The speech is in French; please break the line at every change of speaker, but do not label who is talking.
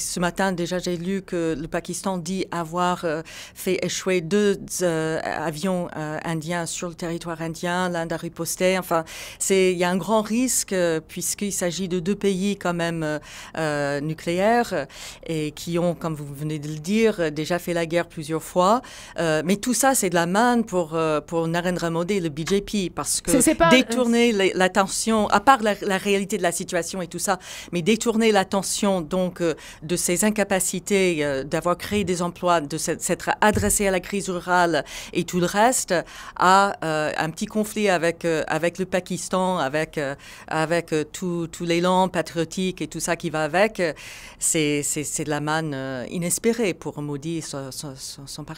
Ce matin, déjà, j'ai lu que le Pakistan dit avoir euh, fait échouer deux euh, avions euh, indiens sur le territoire indien. L'Inde a riposté. Enfin, il y a un grand risque puisqu'il s'agit de deux pays quand même nucléaires et qui ont, comme vous venez de le dire, déjà fait la guerre plusieurs fois. mais tout ça, c'est de la manne pour, pour Narendra Modi et le BJP parce que détourner l'attention, à part la, la, réalité de la situation et tout ça, mais détourner l'attention, donc de ces incapacités euh, d'avoir créé des emplois, de s'être adressé à la crise rurale et tout le reste, à euh, un petit conflit avec, euh, avec le Pakistan, avec, avec tout, tout l'élan patriotique et tout ça qui va avec, c'est de la manne inespérée pour maudit son, son, son parti.